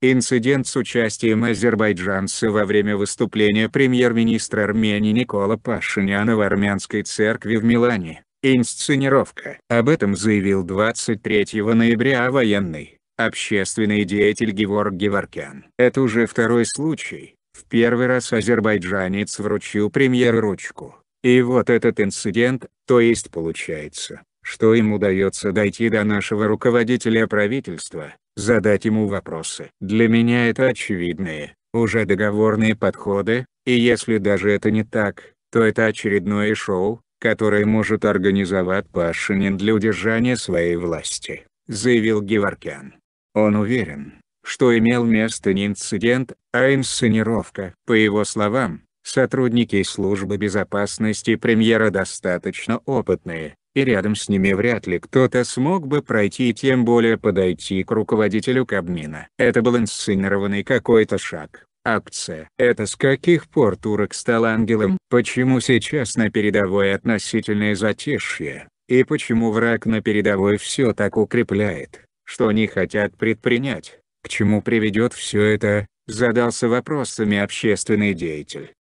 Инцидент с участием азербайджанца во время выступления премьер-министра Армении Никола Пашиняна в армянской церкви в Милане. Инсценировка. Об этом заявил 23 ноября военный, общественный деятель Геворг Геворкян. Это уже второй случай. В первый раз азербайджанец вручил премьеру ручку. И вот этот инцидент, то есть получается, что им удается дойти до нашего руководителя правительства, задать ему вопросы. Для меня это очевидные, уже договорные подходы, и если даже это не так, то это очередное шоу, которое может организовать Пашинин для удержания своей власти, заявил Геворкян. Он уверен, что имел место не инцидент, а инсценировка. По его словам, сотрудники службы безопасности премьера достаточно опытные, и рядом с ними вряд ли кто-то смог бы пройти и тем более подойти к руководителю Кабмина. Это был инсценированный какой-то шаг. Акция. Это с каких пор турок стал ангелом? Почему сейчас на передовой относительное затишье? И почему враг на передовой все так укрепляет? Что они хотят предпринять? К чему приведет все это? Задался вопросами общественный деятель.